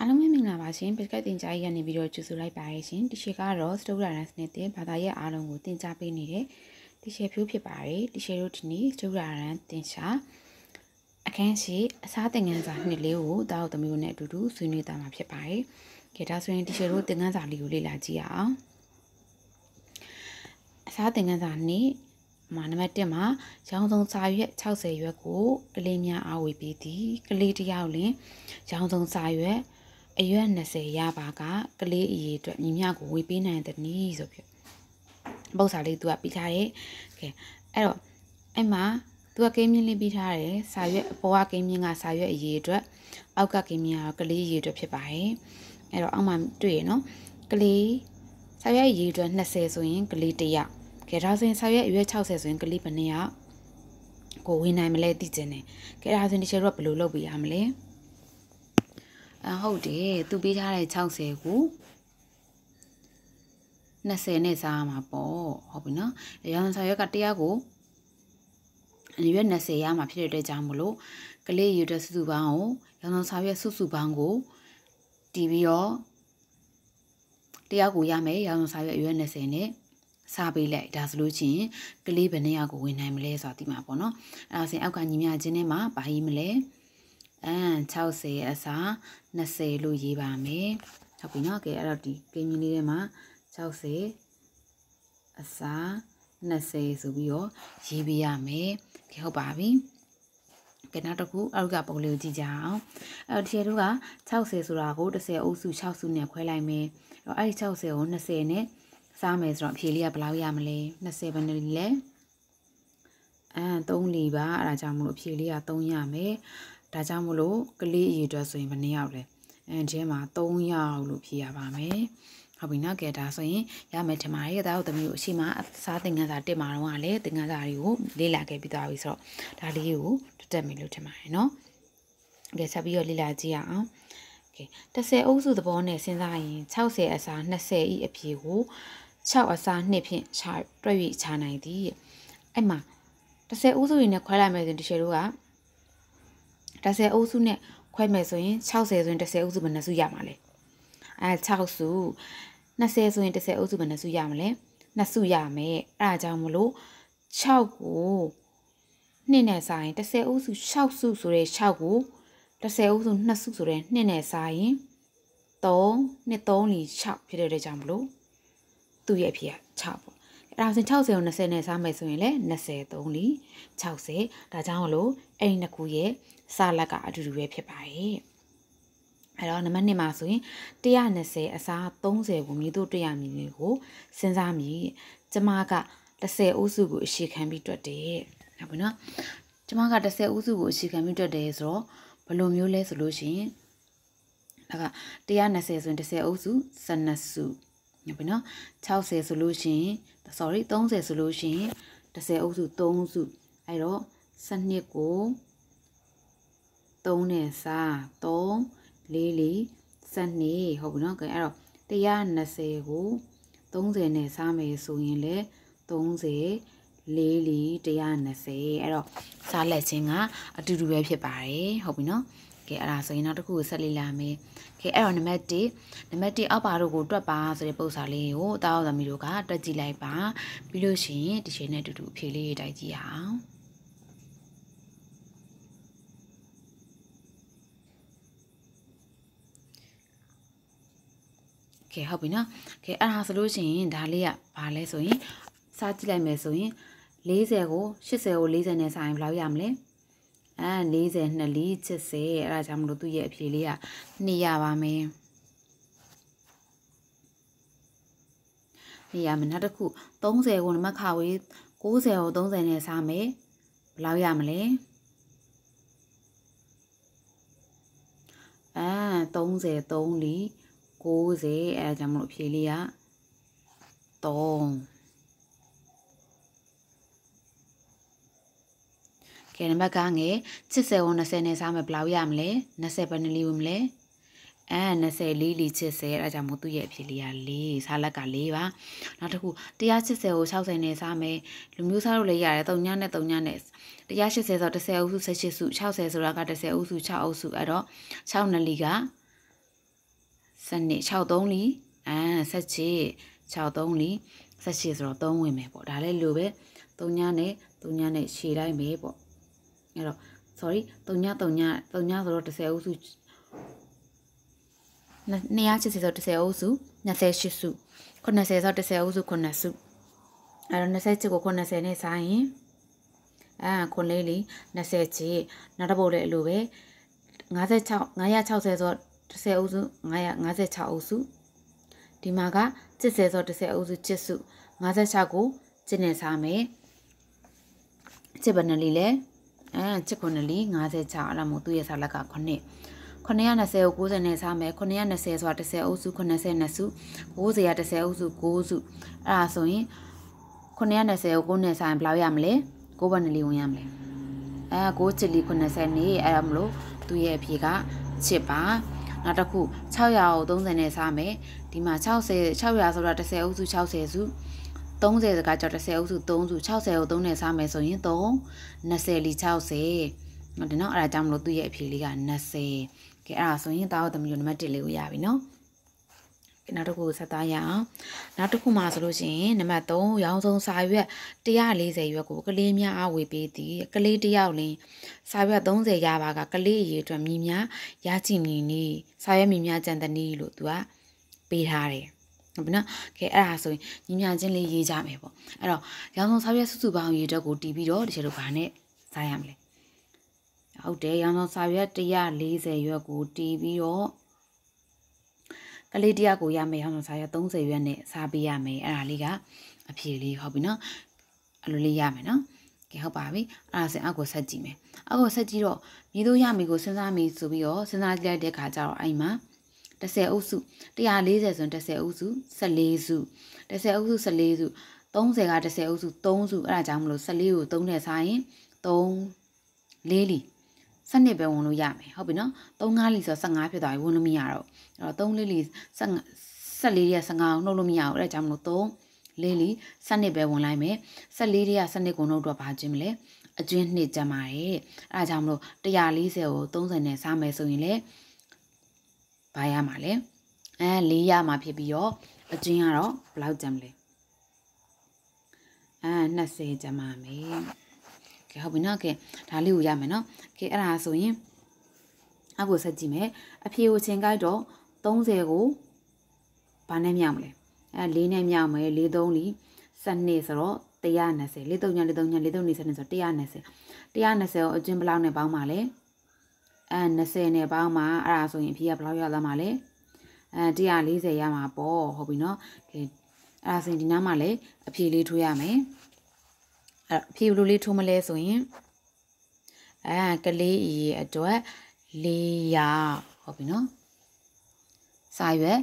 အားလုံးပဲမင်္ဂလာပါရှင်ဘစ်ကတ်တင်ကြားရေးရနေပြီးတော့ကြိုဆိုလိုက်ပါရရှင်ဒီရှေကတော့စတုဒ္ဒရန်စနစ်တင်ဘာသာရပ်အားလုံးကိုတင်ကြားပေးနေတဲ့ဒီရှေဖြိုးဖြစ်ပါတယ်ဒီရှေတို့ဒီနေ့စတုဒ္ဒရန်တင်ရှာအခန်းရှိအစားသင်ခန်းစာနှစ်လေးကိုတာဟုတ်သမီးတို့နဲ့အတူတူဆွေးနွေးသွားမှာဖြစ်ပါတယ်ကြည့်ဒါဆိုရင်ဒီရှေတို့သင်ခန်းစာလေးကိုလေ့လာကြည့်အောင်အစားသင်ခန်းစာနှစ်မှာနံပါတ်1မှာရောင်စုံစာရွက်60ရွက်ကိုကလေးများအားဝေပေးသည်ကလေးတယောက်လင်ရောင်စုံစာရွက်60အရွက်20ရပါကကလေးအရေးအတွက်ညီမကိုဝေပေးနိုင်တယ်နီးဆိုပြီးပုတ်စာလေး तू ကပြီးထားတယ်ကဲအဲ့တော့အဲ့မှာ तू ကကိန်းမြင့်လေးပြီးထားတယ်စာရွက်အပေါ်ကကိန်းမြင့်ကစာရွက်အရေးအတွက်အောက်ကကိန်းမြင့်ကတော့ကလေးအရေးအတွက်ဖြစ်ပါတယ်အဲ့တော့အောက်မှာတွေ့ရနော်ကလေးစာရွက်အရေးအတွက်20ဆိုရင်ကလေး1ယောက်ကဲဒါဆိုရင်စာရွက်အရွက်60ဆိုရင်ကလေးဘယ်နှယောက်ကိုဝင်နိုင်မလဲသိကျင်တယ်ကဲဒါဆိုရင်ဒီချက်တော့ဘယ်လိုလုပ်ပြရမလဲအဟုတ်တယ်သူပေးထားတဲ့60ကို20နဲ့စားရမှာပေါ့ဟုတ်ပြီနော်ရောင်းဆောင်ရွက်ကတရားကိုရွက်20ရမှာဖြစ်တဲ့အတွက်ကြောင့်မလို့ကလေးရွတ်စုစုပေါင်းကိုရောင်းဆောင်ဆောင်ရွက်စုစုပေါင်းကိုတီးပြီးတော့တရားကိုရမယ်ရောင်းဆောင်ဆောင်ရွက်ရွက်20နဲ့စားပေးလိုက်ဒါဆိုလို့ချင်းကလေးဘယ်နှယောက်ကိုဝင်နိုင်မလဲဆိုတာဒီမှာပေါ့နော်အဲဒါဆိုရင်အောက်ကညီမချင်းနဲ့မှဘာကြီးမလဲအန်60အစား20လို့ရေးပါမယ်ဟုတ်ပြီနော်ကဲအဲ့တော့ဒီကင်းကြီးလေးထဲမှာ60အစား20ဆိုပြီးတော့ရေးပေးရမယ်ကဲဟုတ်ပါပြီကဲနောက်တစ်ခုအောက်ကပုံလေးကိုကြည့်ကြအောင်အဲ့တော့ဒီတို့က60ဆိုတာကို10အုပ်စု6စုနဲ့ခွဲလိုက်မယ်အဲ့တော့အဲ့ဒီ60ကို20နဲ့စားမယ်ဆိုတော့အဖြေလေးကဘယ်လောက်ရမလဲ20ပဲနဲ့လဲအဲ3လီပါအဲ့ဒါကြောင့်မလို့အဖြေလေးက3ရမယ်ဒါကြောင့်မို့လို့ကလေးအရေအတွက်ဆိုရင်ဘယ်နှယောက်လဲအန်ထဲမှာ3ယောက်လို့ဖြေရပါမယ်ဟုတ်ပြီနော်ကဲဒါဆိုရင်ရမယ်ထင်ပါတယ်ဒါတို့သမီးတို့အရှိမစားသင်ခန်းစာတက်မှာတော့လည်းသင်ခန်းစာတွေကိုလေ့လာခဲ့ပြီးသွားပြီဆိုတော့ဒါလေးကိုတက်တက်မိလို့ထင်ပါတယ်နော်ကဲဆက်ပြီးတော့လေ့လာကြည့်ရအောင်ကဲ30အုပ်စုသဘောနဲ့စဉ်းစားရင်60အစား20ဤအဖြေကို6အစား2ဖြင့်ရှာတွက်၍ခြားနိုင်သည်အဲ့မှာ30အုပ်စုတွေနဲ့ခွဲလိုက်မယ်ဆိုရင်တချို့တို့က10အုပ်စုနဲ့ခွဲမယ်ဆိုရင်60ဆိုရင်10အုပ်စုဘယ်နှစုရမှာလဲအဲ6စု20ဆိုရင်10အုပ်စုဘယ်နှစုရမလဲ2စုရမယ်အဲဒါကြောင့်မလို့6ကိုနှစ်နဲ့စာရင်10အုပ်စု6စုဆိုတဲ့6ကို10အုပ်စု2စုဆိုတဲ့နှစ်နဲ့စာရင်3 2 3 4 6ဖြစ်တဲ့အတွက်ကြောင့်မလို့သူ့ရဲ့အဖြစ်က6ပေါ့အဲ့ဒါဆိုရင်60ကို20နဲ့စားမယ်ဆိုရင်လည်း20 3လီ60ဒါကြောင့်လို့အဲ့ဒီနှစ်ခုရဲ့စလက်ကအတူတူပဲဖြစ်ပါတယ်အဲ့တော့နံပါတ်1မှာဆိုရင်120အစား30ကိုမြည်တို့တွေ့ရမည်တွေကိုစဉ်းစားမိကျမက30အိုးစုကိုအရှိခံပြီးတွက်တယ်ဟုတ်ပါနော်ကျမက30အိုးစုကိုအရှိခံပြီးတွက်တယ်ဆိုတော့ဘယ်လိုမျိုးလဲဆိုလို့ရှိရင်ဒါက120ဆိုရင်10အိုးစု12စုညပေါ့နော်60ဆိုလို့ရှိရင် sorry 30ဆိုလို့ရှိရင်10အုပ်စု3စုအဲ့တော့စနစ်ကို3နဲ့စား3 4 4စနစ်ဟုတ်ပြီနော်ကဲအဲ့တော့120ကို30နဲ့စားမယ်ဆိုရင်လေ30 4 4 120အဲ့တော့စားလက်ချင်းကအတူတူပဲဖြစ်ပါတယ်ဟုတ်ပြီနော်ကဲအဲ့ဒါဆိုရင်နောက်တစ်ခုကိုဆက်လေ့လာမယ်ကဲအဲ့တော့နံပါတ်1နံပါတ်1အောက်ပါတို့ကိုတွက်ပါဆိုတဲ့ပုံစံလေးကိုတာအောင်သမီးတို့ကတွက်ကြည့်လိုက်ပါပြီးလို့ရှိရင်ဒီချိန်နဲ့အတူတူအဖြေလေးရေးတိုက်ကြည့်အောင်ကဲဟုတ်ပြီနော်ကဲအဲ့ဒါဆိုလို့ရှိရင်ဒါလေးကဘာလဲဆိုရင်စားကြည့်လိုက်မယ်ဆိုရင်40ကို80ကို40နဲ့စာရင်ဘယ်လောက်ရမလဲအဲ40 2လီ70အဲ့ဒါကြောင့်မလို့သူ့ရဲ့အဖြေလေးက2ရပါမယ်နေရာမနောက်တစ်ခု30ကိုနမခဝေး60ကို30နဲ့စားမယ်ဘယ်လောက်ရမလဲအဲ30 3လီ90အဲဒါကြောင့်မလို့အဖြေလေးက3ကဲနံပါတ်ကငယ်80 20နဲ့စားမယ်ဘယ်လောက်ရမလဲ20ပဲနလေးဝင်မလဲအဲ20လေးလီ80အဲဒါကြောင့်မို့သူ့ရဲ့အဖြစ်လေးက4စားလက်က4ပါနောက်တစ်ခု180ကို60နဲ့စားမယ်လူမျိုးစားလို့လည်းရတယ်3ညနဲ့3ညနဲ့180ဆို10အုပ်စု18စု60ဆိုတာက10အုပ်စု6အုပ်စုအဲ့တော့6နလီကစနစ်63လီအဲ17 63လီ18ဆိုတော့3ဝင်မယ်ပေါ့ဒါလည်းလိုပဲ3ညနဲ့3ညနဲ့ရှည်လိုက်မယ်ပေါ့အဲ့တော့ sorry 3ည3ည3ညဆိုတော့10အုပ်စု280ဆိုတော့10အုပ်စု28စု80ဆိုတော့10အုပ်စု9စုအဲ့တော့20ချစ်ကို80နဲ့စားရင်အာခွန်လေးလေး20ချစ်နောက်တစ်ပုတ်လည်းအလိုပဲ56 960ဆိုတော့10အုပ်စု956အုပ်စုဒီမှာက70ဆိုတော့10အုပ်စု7စု56ကိုကျင့်နေစားမယ်ချစ်ဘယ်နှလေးလဲအဲချစ်ခွန်းလေး56အလားမို့သူ့ရဲ့စာလက်က9 920ကို90နဲ့စားမယ်920ဆိုတာ10အုပ်စု90နှစ်စု90ရ10အုပ်စု9စုအဲ့ဒါဆိုရင်920ကို90စားရင်ဘယ်လောက်ရမလဲ9ဘယ်နှလေးဝင်ရမလဲအဲ9ချစ်လေး90နေအဲ့ဒါမလို့သူ့ရဲ့အဖြေကချစ်ပါနောက်တစ်ခု600ကို30နဲ့စားမယ်ဒီမှာ60 600ဆိုတာ10အုပ်စု60စု30စကားကြောင့်10အုပ်စု3စု60ကို3နဲ့စားမယ်ဆိုရင်3 20လီ60နော်ဒီနောက်အဲ့ဒါကြောင့်မလို့သူ့ရဲ့အဖြေလေးက20ကဲအဲ့ဒါဆိုရင်တာဝသမီးတို့နံပါတ်1လေးကိုရပြီနော်နောက်တစ်ခုဆက်သားရအောင်နောက်တစ်ခုမှာဆိုလို့ရှိရင်နံပါတ်3ရောင်းဆုံးစာရွက်140ရွက်ကိုကလေးများအားဝေပေးသည်ကလေးတစ်ယောက်လင်းစာရွက်30ရပါကကလေးအရေအတွက်မြည်များရချင်မြည်နီးစာရွက်မြည်များကြံတနည်းလို့သူကပေးထားတယ်ဟုတ်ပြီနော်ကဲအဲ့ဒါဆိုရင်ညီမချင်းလေးရေးကြမယ်ပေါ့အဲ့တော့ရောင်စုံစာပြစုစုပေါင်းရေးတော့ကိုတီးပြီးတော့တကယ်လို့ဘာနဲ့စားရမလဲဟုတ်တယ်ရောင်စုံစာပြ140ရွက်ကိုတီးပြီးတော့ကလေးတယောက်ကိုရမယ်ရောင်စုံစာပြ30ရွက်နဲ့စားပေးရမယ်အဲ့ဒါလေးကအဖြေလေးဟုတ်ပြီနော်အဲ့လိုလေးရမယ်နော်ကဲဟုတ်ပါပြီအဲ့ဒါဆိုရင်အောက်ကိုဆက်ကြည့်မယ်အောက်ကိုဆက်ကြည့်တော့မြေတို့ရမီကိုစဉ်းစားမီဆိုပြီးတော့စဉ်းစားကြည့်လိုက်တဲ့ခါကျတော့အဲ့မှာ1 10အုပ်စု140ဆိုရင်10အုပ်စု14စု10အုပ်စု14စု30က10အုပ်စု3စုအဲ့ဒါကြောင့်မလို့14ကို3နဲ့စားရင်3 4လီစနစ်ပဲဝင်လို့ရမယ်ဟုတ်ပြီနော်3 5လီဆိုတော့15ဖြစ်သွားပြီဝင်လို့မရတော့အဲ့တော့3 4လီ14ရက်15အောင်နှုတ်လို့မရဘူးအဲ့ဒါကြောင့်မလို့3လေးလီစနစ်ပဲဝင်လိုက်မယ်14ရက်စနစ်ကိုနှုတ်တော့ဘာကျင်းမလဲအကျွင်းနှစ်ကျန်ပါတယ်အဲ့ဒါကြောင့်မလို့140ကို30နဲ့စားမယ်ဆိုရင်လည်းဘာရမှာလဲအဲ၄ရမှာဖြစ်ပြီးတော့အကျဉ်းကတော့ဘယ်လောက်ကြမ်းလဲအဲ20ကြမ်းပါမယ်ကဲဟုတ်ပြီနော်ကဲဒါလေးကိုရမယ်နော်ကဲအဲ့ဒါဆိုရင်အကိုဆက်ကြည့်မယ်အဖြေကိုချိန်ကြိုက်တော့30ကိုဘာနဲ့မြောက်မလဲအဲ၄နဲ့မြောက်မယ်၄3လ ी12 ဆိုတော့120 4 3 4 3 4 3 4 12ဆိုတော့120 120ကိုအကျဉ်းဘလောက်နဲ့ပေါင်းပါလဲ1အဲ20နဲ့ပေါင်းမှာအဲ့ဒါဆိုရင်ဖြေကဘယ်လောက်ရလာမှာလဲအဲ140ရမှာပေါ့ဟုတ်ပြီနော်ကဲအဲ့ဒါဆိုရင်ဒီနားမှာလည်းအဖြေလေးထိုးရမယ်အဲ့အဖြေဘယ်လိုလေးထိုးမလဲဆိုရင်အဲကလေးဤအတွက်400ဟုတ်ပြီနော်စာရွက်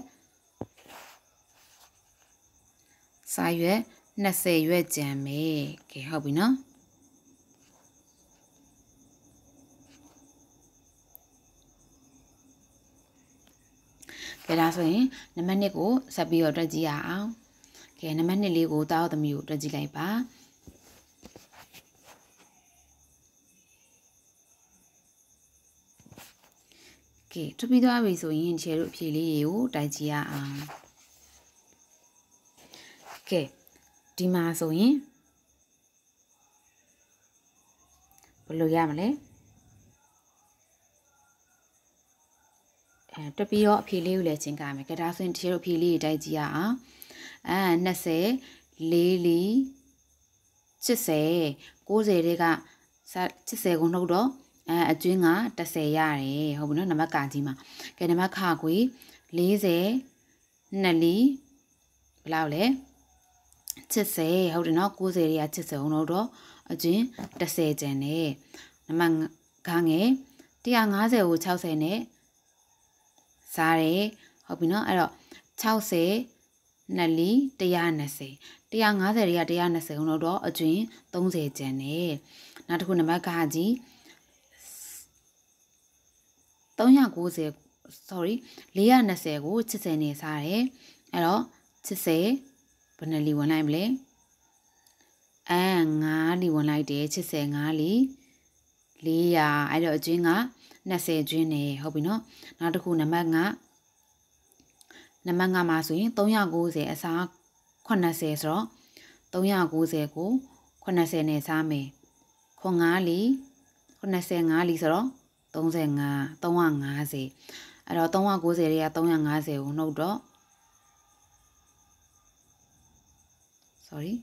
စာရွက်20ရွက်ကြံမယ်ကဲဟုတ်ပြီနော်ကဲဒါဆိုရင်နံပါတ်1ကိုဆက်ပြီးတော့တွက်ကြည့်ရအောင်ကဲနံပါတ်1လေးကိုတာဝသမီးကိုတွက်ကြည့်လိုက်ပါကဲတွက်ပြီးသွားပြီဆိုရင်ချေတို့အဖြေလေးတွေကိုတိုက်ကြည့်ရအောင်ကဲဒီမှာဆိုရင်ဘယ်လိုရမလဲတွက်ပြီးတော့အဖြေလေးကိုလည်းချင်းကားမယ်ကဒါဆိုရင်တချို့အဖြေလေးတွေတိုက်ကြည့်ရအောင်အဲ20 4 80 90တွေက80ကိုနှုတ်တော့အဲအကျွင်းက30ရတယ်ဟုတ်ပြီနော်နံပါတ်ကကြီးမှာကဲနံပါတ်ခကွေ40 2ဘလောက်လဲ80ဟုတ်တယ်နော်90တွေက80ဟုတ်တော့တော့အကျဉ်30ကျန်တယ်နံပါတ်ခါငယ်150ကို60နဲ့စားတယ်ဟုတ်ပြီနော်အဲ့တော့60 2လီ120 150တွေက120အောင်လို့တော့အကျွင်း30ကျန်တယ်နောက်တစ်ခုနံပါတ်ကကြီး390 sorry 420ကို80နဲ့စားတယ်အဲ့တော့80ဘယ်နှလီဝင်လိုက်မလဲအဲ9လီဝင်လိုက်တယ်85လီ400အဲ့တော့အကျွင်းက20ကျွင်းနေဟုတ်ပြီနော်နောက်တစ်ခုနံပါတ်9နံပါတ်9မှာဆိုရင်390အစား80ဆိုတော့390ကို80နဲ့စားမယ်95လီ85လီဆိုတော့35 350အဲ့တော့390တွေက350ကိုနှုတ်တော့ sorry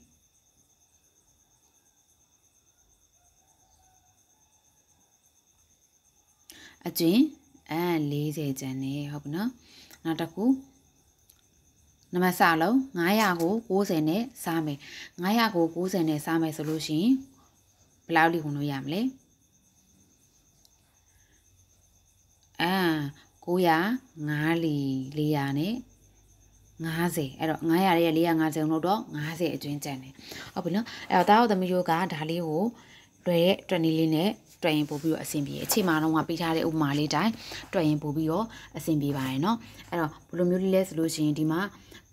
အကျဉ်အန်40ကျန်နေဟုတ်ပြီနော်နောက်တစ်ခုနံပါတ်စလုံး900ကို60နဲ့စားမယ်900ကို60နဲ့စားမယ်ဆိုလို့ရှိရင်ဘယ်လောက်လိဝင်လို့ရမလဲအာ905လီ400နဲ့50အဲ့တော့900ရဲ့450လို့တော့50အတွင်းကျန်တယ်ဟုတ်ပြီနော်အဲ့တော့တားအောင်သမီးတို့ကဒါလေးကိုလွယ်တဲ့20လေးနဲ့တွေ့ရင်ပို့ပြီးတော့အဆင်ပြေအချိန်မှတော့ကပေးထားတဲ့ဥပမာလေးတိုင်းတွေ့ရင်ပို့ပြီးတော့အဆင်ပြေပါတယ်เนาะအဲ့တော့ဘယ်လိုမျိုးလေးလဲဆိုလို့ရှိရင်ဒီမှာ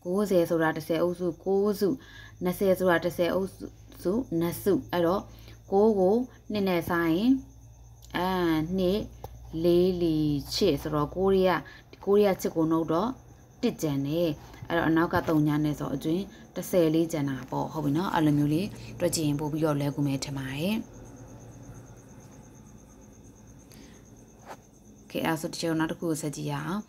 90ဆိုတာ10အုပ်စု9စု20ဆိုတာ10အုပ်စု2စုအဲ့တော့9ကို2နဲ့စားရင်အဲ2လေးလီချစ်ဆိုတော့ကိုရီးယားကိုရီးယားချစ်ကိုနှုတ်တော့တစ်ကြံနေအဲ့တော့အနောက်က3ညနဲ့ဆိုအကျွင်း14လေးကြံတာပေါ့ဟုတ်ပြီနော်အဲ့လိုမျိုးလေးတွက်ကြည့်ရင်ပို့ပြီးတော့လဲကူမဲထင်ပါတယ်ခဲ့အဲ့ဒါဆိုတစ်ချက်နောက်တစ်ခုကိုဆက်ကြည့်ရအောင်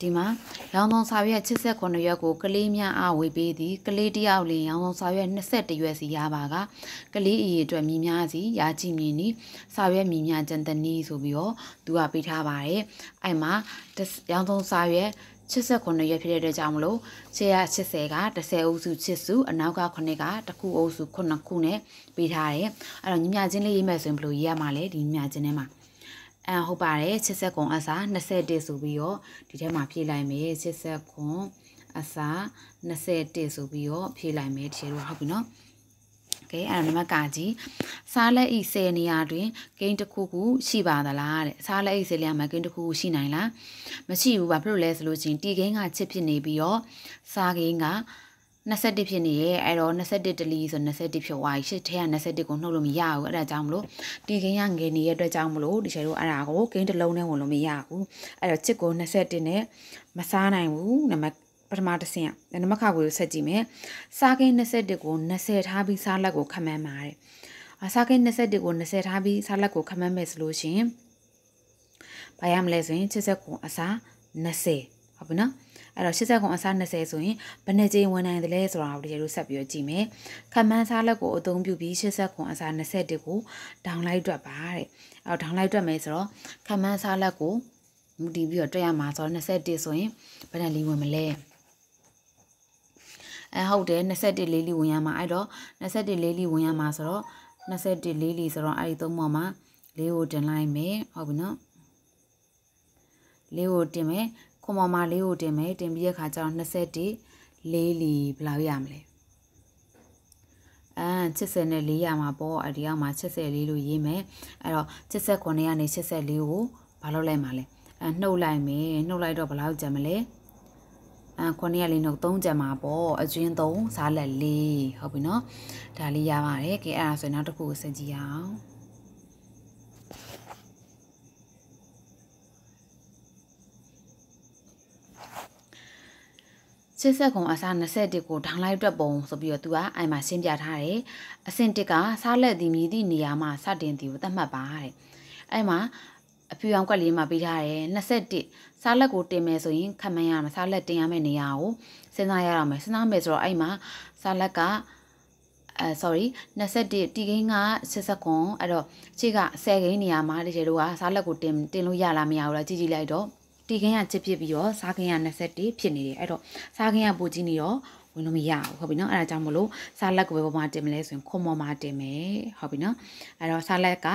ဒီမှာရောင်သုံးစာရွက်69ရွက်ကိုကလေးများအားဝေပေးသည်ကလေးတယောက်လင်ရောင်သုံးစာရွက်21ရွက်စီရပါကကလေးအရေအတွက်မြည်များစီရာကြည့်မြင်သည်စာရွက်မြည်များကျန်တဲ့နည်းဆိုပြီးတော့သူကပေးထားပါတယ်အဲ့မှာရောင်သုံးစာရွက်89ရက်ဖြစ်တဲ့အတွက်ကြောင့်မလို့180က10အုပ်စု7စုအနောက်က9ကတခုအုပ်စု9ခုနဲ့ပေးထားတယ်အဲ့တော့ညီမချင်းလေးရေးမယ်ဆိုရင်ဘယ်လိုရေးရမှာလဲဒီညီမချင်းထဲမှာအန်ဟုတ်ပါတယ်ချစ်ဆက်ကွန်အစား21ဆိုပြီးတော့ဒီထဲမှာဖြည့်လိုက်မယ်ချစ်ဆက်ကွန်အစား21ဆိုပြီးတော့ဖြည့်လိုက်မယ်တကယ်လို့ဟုတ်ပြီနော်ကဲအဲ့တော့နံပါတ်ကကြီးစားလက်ဤ10နေရာတွင်ဂိမ်းတစ်ခုခုရှိပါသလားတဲ့စားလက်ဤ10နေရာမှာဂိမ်းတစ်ခုခုရှိနိုင်လားမရှိဘူးပါဘာဖြစ်လို့လဲဆိုလို့ချင်းတီဂိမ်းကချစ်ဖြစ်နေပြီးတော့စားဂိမ်းက21ဖြစ်နေရဲ့အဲ့တော့21တလီဆို21ဖြစ်သွားပြီရှစ်ထဲက21ကိုနှုတ်လို့မရဘူးအဲ့ဒါကြောင့်မလို့တီကင်းကငယ်နေတဲ့အတွက်ကြောင့်မလို့ဒီချိန်တို့အဲ့ဒါကိုကင်းတစ်လုံးနဲ့ဝင်လို့မရဘူးအဲ့တော့ချစ်ကို21နဲ့မစားနိုင်ဘူးနံပါတ်ပထမတစ်ဆင့်ကနံပါတ်ခါကိုဆက်ကြည့်မယ်စားကင်း21ကို20ထားပြီးစားလက်ကို ခမန်းပါတယ်အစားကင်း21ကို20ထားပြီးစားလက်ကိုခမန်းမယ်ဆိုလို့ရှင်ဘာရမလဲဆိုရင်ချစ်ဆက်ကိုအစား20ဟုတ်ပြီနော်အဲ့တော့80ခွန်အစား20ဆိုရင်ဘယ်နှကြိမ်ဝင်နိုင်တယ်လဲဆိုတာကိုတကယ်လို့ဆက်ပြီးတော့ကြည့်မယ်ခမန်းစားလက်ကိုအသုံးပြုပြီး80ခွန်အစား21ကိုဒေါင်းလိုက်တွက်ပါတဲ့အဲ့တော့ဒေါင်းလိုက်တွက်မယ်ဆိုတော့ခမန်းစားလက်ကိုမူတည်ပြီးတော့တွက်ရမှာဆိုတော့21ဆိုရင်ဘယ်နှလေးဝင်မလဲအဲဟုတ်တယ်21လေးလေးဝင်ရမှာအဲ့တော့21လေးလေးဝင်ရမှာဆိုတော့21လေးလေးဆိုတော့အဲ့ဒီသုံးပေါ်မှာလေးကိုတင်လိုက်မယ်ဟုတ်ပြီနော်လေးကိုတင်မယ်ခွန်မော်မလေးကိုတင်မယ်တင်ပြီးရခါကျတော့21လေးလီဘယ်လောက်ရမလဲအမ်84ရမှာပေါ့အဒီအောင်မှာ84လို့ရေးမယ်အဲ့တော့79ကနေ84ကိုဘာလုပ်လိုက်မှာလဲအနှုတ်လိုက်မယ်နှုတ်လိုက်တော့ဘယ်လောက်ကြံမလဲအခွန်ရလေးနှုတ်3ကြံမှာပေါ့အကျွင်း3စားလက်4ဟုတ်ပြီနော်ဒါလေးရပါတယ်ကဲအဲ့ဒါဆိုရင်နောက်တစ်ခုကိုစကြည့်ရအောင်စစ်ဆက်ကုံအစား21ကိုဒေါင်းလိုက်တွက်ပုံဆိုပြီးတော့သူကအိုင်မှာရှင်းပြထားတယ်။အဆင့်1ကစားလက်သည်မြည်သည့်နေရာမှာစတင်သည်ကိုသတ်မှတ်ပါတဲ့။အဲ့မှာအဖြူအောင်ကွက်လေးမှာပေးထားတယ်21စားလက်ကိုတင်မယ်ဆိုရင်ခက်မန်းရမှာစားလက်တင်ရမယ့်နေရာကိုစဉ်းစားရအောင်မယ်စဉ်းစားမယ်ဆိုတော့အဲ့မှာစားလက်ကအဲ sorry 21တီကိန်းက69အဲ့တော့ခြေက10ကိန်းနေရာမှာတကယ်လို့ကစားလက်ကိုတင်တင်လို့ရလားမရဘူးလားကြည့်ကြည့်လိုက်တော့တီခင်းကချစ်ဖြစ်ပြီးတော့စားခင်းက21ဖြစ်နေတယ်အဲ့တော့စားခင်းကပိုကြီးနေတော့ဝင်လို့မရဘူးဟုတ်ပြီနော်အဲ့ဒါကြောင့်မလို့စားလက်ကိုပဲပေါ်မှာတင်မလဲဆိုရင်ခွန်ပေါ်မှာတင်မယ်ဟုတ်ပြီနော်အဲ့တော့စားလက်က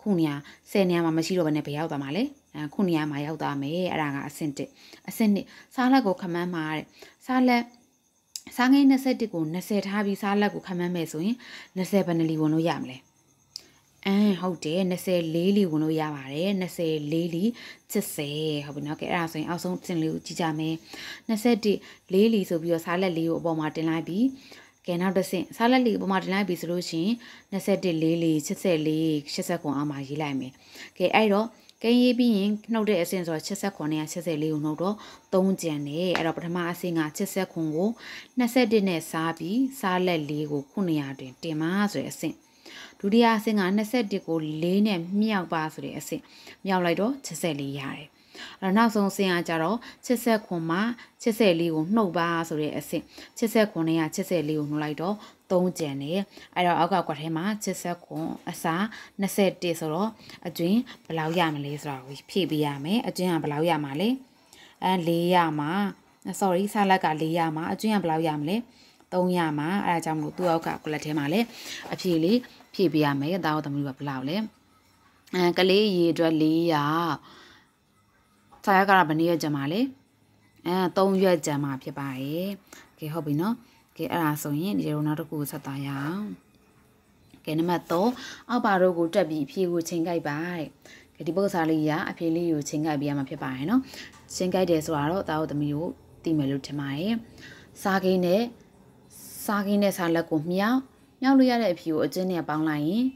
ခုနေရာ10နေရာမှာမရှိတော့ဘဲနဲ့ဘယ်ရောက်သွားမှာလဲအဲခုနေရာမှာရောက်သွားမယ်အဲ့ဒါကအဆင့်1အဆင့်2စားလက်ကိုခမန်းမှာတဲ့စားလက်စားငင်း21ကို20ထားပြီးစားလက်ကိုခမန်းမယ်ဆိုရင်20ဘယ်နှလီဝင်လို့ရမလဲအမ်ဟုတ်တယ်24လီဝင်လို့ရပါတယ်24လီ70ဟုတ်ပြီနော်ကဲအဲ့ဒါဆိုရင်အောက်ဆုံးတင်လေးကိုကြည့်ကြမယ်21လေးလီဆိုပြီးတော့စားလက်လေးကိုအပေါ်မှာတင်လိုက်ပြီးကဲနောက်တစ်ဆင့်စားလက်လေးအပေါ်မှာတင်လိုက်ပြီဆိုလို့ရှိရင်21လေးလီ84 80ခွန်အောင်မှာရေးလိုက်မယ်ကဲအဲ့တော့ကဲရေးပြီးရင်နှုတ်တဲ့အဆင့်ဆိုတော့69နဲ့84ကိုနှုတ်တော့3ကြံတယ်အဲ့တော့ပထမအဆင့်က69ကို21နဲ့စားပြီးစားလက်လေးကို900တွင်တင်ပါဆိုတဲ့အဆင့်ဒုတိယအဆင့်က21ကို4နဲ့မြောက်ပါဆိုတဲ့အဆင့်မြောက်လိုက်တော့64ရတယ်အဲ့နောက်ဆုံးအဆင့်ကကြတော့69မှာ64ကိုနှုတ်ပါဆိုတဲ့အဆင့်69နဲ့က64ကိုနှုတ်လိုက်တော့3ကျန်တယ်အဲ့တော့အောက်ကကွက်ထဲမှာ69အစား21ဆိုတော့အကျွင်းဘယ်လောက်ရမလဲဆိုတာကိုဖြည့်ပေးရမယ်အကျွင်းကဘယ်လောက်ရမှာလဲအဲ4ရမှာ sorry ဆလက်က4ရမှာအကျွင်းကဘယ်လောက်ရမလဲ3ရမှာအဲဒါကြောင့်မလို့သူ့အောက်ကကွက်ထဲမှာလည်းအဖြည့်လေးဖြည့်ပေးရမယ်တာရောသမီးကဘယ်လောက်လဲအဲကလေးရေအတွက်400ဆာရကရဘယ်နည်းရကြမှာလဲအဲ3ရွက်ကြမှာဖြစ်ပါရဲ့ကဲဟုတ်ပြီနော်ကဲအဲ့ဒါဆိုရင်ဒီလိုနောက်တစ်ခုဆက်သားရအောင်ကဲနံပါတ်3အောက်ပါတို့ကိုတက်ပြီးဖြည့်ကိုချိန်ခိုက်ပါတဲ့ကဲဒီပုဒ်စာလေးရအဖြေလေးကိုချိန်ခိုက်ပြရမှာဖြစ်ပါရဲ့နော်ချိန်ခိုက်တယ်ဆိုတာတော့တာဟုတ်သမီးကိုသိမယ်လို့ထင်ပါတယ်စာကိန်းနဲ့စာကိန်းနဲ့စာလက်ကိုမြောက်မြောက်လို့ရတဲ့အဖြေကိုအကျဉ်းနဲ့ပေါင်းလိုက်ရင်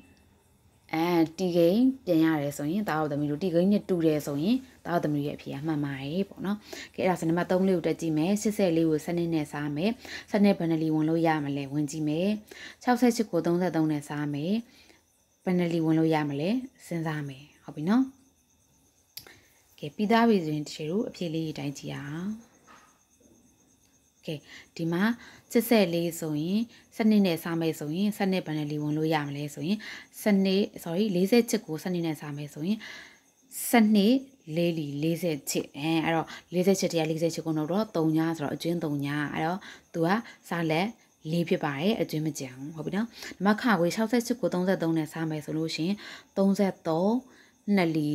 အဲတီဂိမ်းပြင်ရတယ်ဆိုရင်တာဝသမီးတို့တီဂိမ်းနဲ့တူတယ်ဆိုရင်တာဝသမီးရဲ့အဖြေကမှန်ပါတယ်ပေါ့နော်။ကဲအဲ့ဒါစနံပါတ်3လေးကိုတက်ကြည့်မယ်။84ကိုစနစ်နဲ့စားမယ်။စနစ်ဘယ်နှလီဝင်လို့ရမလဲဝင်ကြည့်မယ်။68ကို33နဲ့စားမယ်။ဘယ်နှလီဝင်လို့ရမလဲစဉ်းစားမယ်။ဟုတ်ပြီနော်။ကဲပြီးသားပြီဆိုရင်တချို့အဖြေလေးရေးတိုင်းကြည့်အောင်။ကဲဒီမှာ84ဆိုရင်စနစ်နဲ့စားမယ်ဆိုရင်စနစ်ဘယ်နဲ့လီဝင်လို့ရမလဲဆိုရင်စနစ် sorry 47ကိုစနစ်နဲ့စားမယ်ဆိုရင်စနစ်လေးလီ40ချစ်အဲအဲ့တော့40ချစ်တရား40ချစ်ကိုတော့3ညဆိုတော့အကျွင်း3ညအဲ့တော့သူကစားလက်လေးဖြစ်ပါတယ်အကျွင်းမကြံဘူးဟုတ်ပြီနော်ဒီမှာခဝေး68ကို33နဲ့စားမယ်ဆိုလို့ရှင်33နှစ်လီ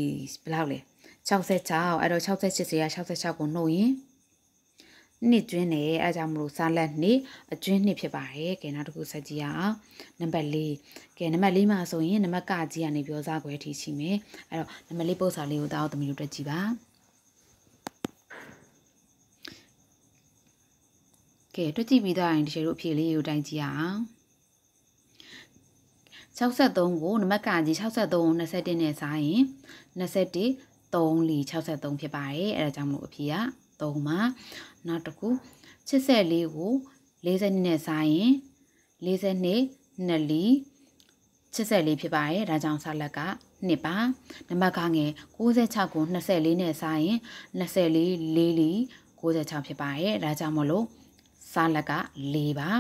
ဘယ်လောက်လဲ66အဲ့တော့68ချစ်စရာ66ကိုနှုတ်ရင်နှစ်ကျွန်းနဲ့အဲကြောင့်မလို့စာလက်နှစ်အကျွန်းနှစ်ဖြစ်ပါတယ်ကဲနောက်တစ်ခုဆက်ကြည့်ရအောင်နံပါတ်၄ကဲနံပါတ်၄မှာဆိုရင်နံပါတ်ကကြီးကနေပြောစားခွဲထိရှိမယ်အဲ့တော့နံပါတ်၄ပုံစံလေးကိုတအားသမီးတို့တွေ့ကြည့်ပါကဲတွေ့ကြည့်ပြီးသားရင်တချို့တို့အဖြေလေးကိုတိုင်ကြည့်ရအောင်63ကိုနံပါတ်ကကြီး63ကို21နဲ့စားရင်21 3 4 63ဖြစ်ပါတယ်အဲဒါကြောင့်မလို့အဖြေက3မှာနောက်တစ်ခု84ကို40နဲ့စားရင်42နှစ်လီ84ဖြစ်ပါတယ်ဒါကြောင့်ဆက်လက်ကနှစ်ပါနံပါတ်ကငယ်66ကို24နဲ့စားရင်24 4လီ66ဖြစ်ပါတယ်ဒါကြောင့်မလို့စားလက်က4ပါ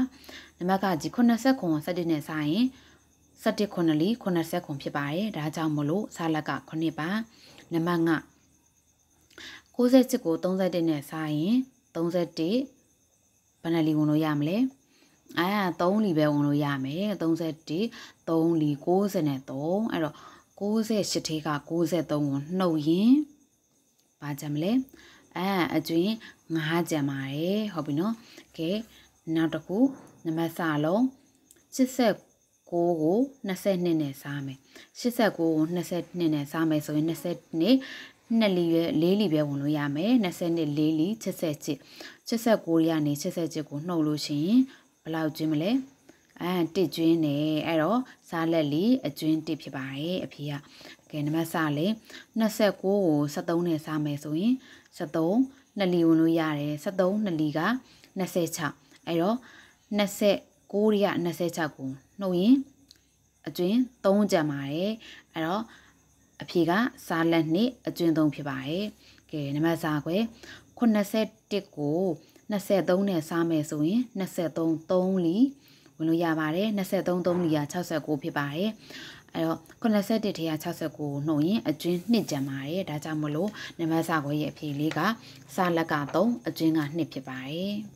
နံပါတ်ကကြီး80ကို17နဲ့စားရင်17 9လီ80ကိုဖြစ်ပါတယ်ဒါကြောင့်မလို့စားလက်က9ပါနံပါတ်9 96ကို31နဲ့စားရင်31ဘယ်နှလီဝင်လို့ရမလဲအဲ3လီပဲဝင်လို့ရမယ်31 3လီ93အဲ့တော့68ထဲက63ကိုနှုတ်ရင်ဘာကြမလဲအဲအကျွင်း9ကြံပါတယ်ဟုတ်ပြီနော်ကဲနောက်တစ်ခုနံပါတ်စာလုံး89ကို22နဲ့စားမယ်89ကို22နဲ့စားမယ်ဆိုရင်22နှစ်လီပဲလေးလီပဲဝင်လို့ရမယ်20နှစ်လေးလီ67 69ရီကနေ67ကိုနှုတ်လို့ရှိရင်ဘယ်လောက်ကျွင်းမလဲအဲတစ်ကျွင်းနေအဲ့တော့စားလက်လီအကျွင်းတစ်ဖြစ်ပါတယ်အဖေကကဲနံပါတ်စလေ29ကို73နဲ့စားမယ်ဆိုရင်73နှစ်လီဝင်လို့ရတယ်73နှစ်လီက26အဲ့တော့29ရီက26ကိုနှုတ်ရင်အကျွင်း3ကြံပါတယ်အဲ့တော့အဖြေကစားလက်နှစ်အကျွင်းသုံးဖြစ်ပါတယ်။ကဲနံပါတ်စာခွဲ81ကို23နဲ့စားမယ်ဆိုရင်23 3လီဝင်လို့ရပါတယ်23 3လီက69ဖြစ်ပါတယ်။အဲ့တော့81ထဲက69နှုတ်ရင်အကျွင်း2ကျန်ပါတယ်။ဒါကြောင့်မလို့နံပါတ်စာခွဲရဲ့အဖြေလေးကစားလက်က3အကျွင်းက2ဖြစ်ပါတယ်။